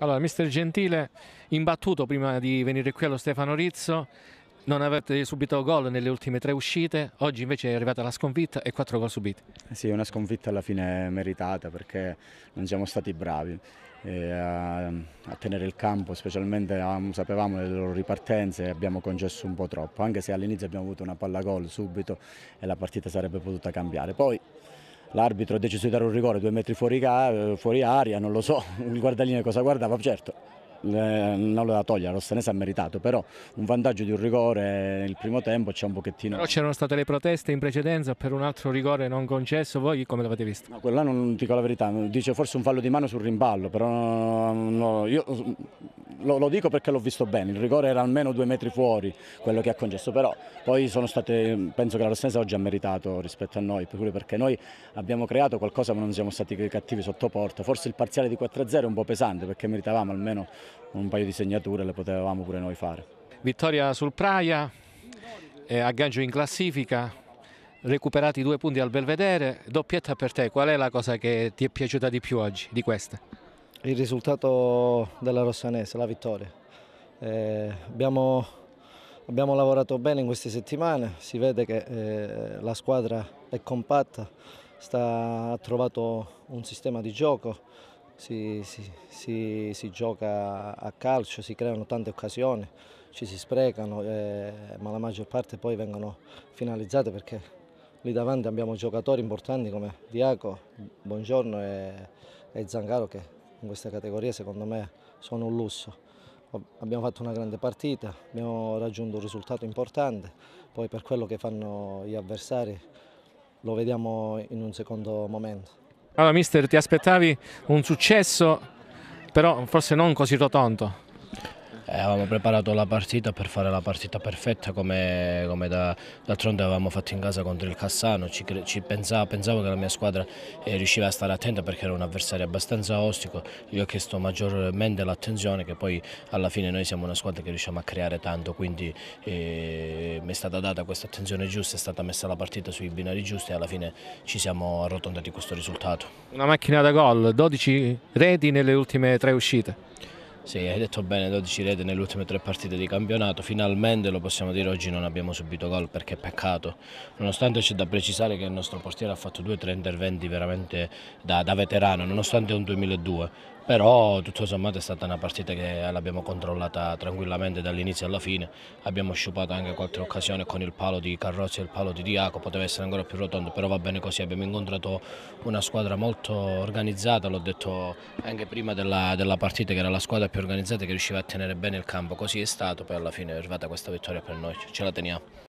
Allora, mister Gentile, imbattuto prima di venire qui allo Stefano Rizzo, non avete subito gol nelle ultime tre uscite, oggi invece è arrivata la sconfitta e quattro gol subiti. Eh sì, una sconfitta alla fine meritata perché non siamo stati bravi a, eh, a, tenere il campo, specialmente a, sapevamo le loro ripartenze e abbiamo concesso un po' troppo, anche se all'inizio abbiamo avuto una palla gol subito e la partita sarebbe potuta cambiare. Poi l'arbitro ha deciso di dare un rigore due metri fuori, fuori aria, non lo so, il guardalino cosa guardava, certo non lo da togliere, lo Stanese ha meritato, però un vantaggio di un rigore il primo tempo c'è un pochettino. Però c'erano state le proteste in precedenza per un altro rigore non concesso, voi come l'avete visto? No, quella non dico la verità, dice forse un fallo di mano sul rimballo, però no, io lo, lo, dico perché l'ho visto bene, il rigore era almeno due metri fuori quello che ha concesso, però poi sono state, penso che la Rossenza oggi ha meritato rispetto a noi, perché noi abbiamo creato qualcosa ma non siamo stati cattivi sotto porta, forse il parziale di 4-0 è un po' pesante perché meritavamo almeno un paio di segnature, le potevamo pure noi fare. Vittoria sul Praia, eh, aggaggio in classifica, recuperati due punti al Belvedere, doppietta per te, qual è la cosa che ti è piaciuta di più oggi di questa? il risultato della Rossanese, la vittoria. Eh, abbiamo, abbiamo, lavorato bene in queste settimane, si vede che eh, la squadra è compatta, sta, ha trovato un sistema di gioco, si, si, si, si, gioca a calcio, si creano tante occasioni, ci si sprecano, eh, ma la maggior parte poi vengono finalizzate perché lì davanti abbiamo giocatori importanti come Diaco, Buongiorno e, e Zangaro che in questa categoria secondo me sono un lusso. Abbiamo fatto una grande partita, abbiamo raggiunto un risultato importante, poi per quello che fanno gli avversari lo vediamo in un secondo momento. Allora mister ti aspettavi un successo però forse non così rotondo eh, avevamo preparato la partita per fare la partita perfetta come, come d'altronde da, avevamo fatto in casa contro il Cassano, ci, ci pensavo, pensavo, che la mia squadra eh, riusciva a stare attenta perché era un avversario abbastanza ostico, gli ho chiesto maggiormente l'attenzione che poi alla fine noi siamo una squadra che riusciamo a creare tanto, quindi eh, mi è stata data questa attenzione giusta, è stata messa la partita sui binari giusti e alla fine ci siamo arrotondati questo risultato. Una macchina da gol, 12 reti nelle ultime tre uscite. Sì, hai detto bene, 12 reti nelle ultime tre partite di campionato, finalmente lo possiamo dire oggi non abbiamo subito gol perché è peccato, nonostante c'è da precisare che il nostro portiere ha fatto due o tre interventi veramente da, da veterano, nonostante un 2002, però tutto sommato è stata una partita che l'abbiamo controllata tranquillamente dall'inizio alla fine, abbiamo sciupato anche qualche occasione con il palo di Carrozzi e il palo di Diaco, poteva essere ancora più rotondo, però va bene così, abbiamo incontrato una squadra molto organizzata, l'ho detto anche prima della, della, partita che era la squadra più organizzata che riusciva a tenere bene il campo, così è stato, poi alla fine è arrivata questa vittoria per noi, ce la teniamo.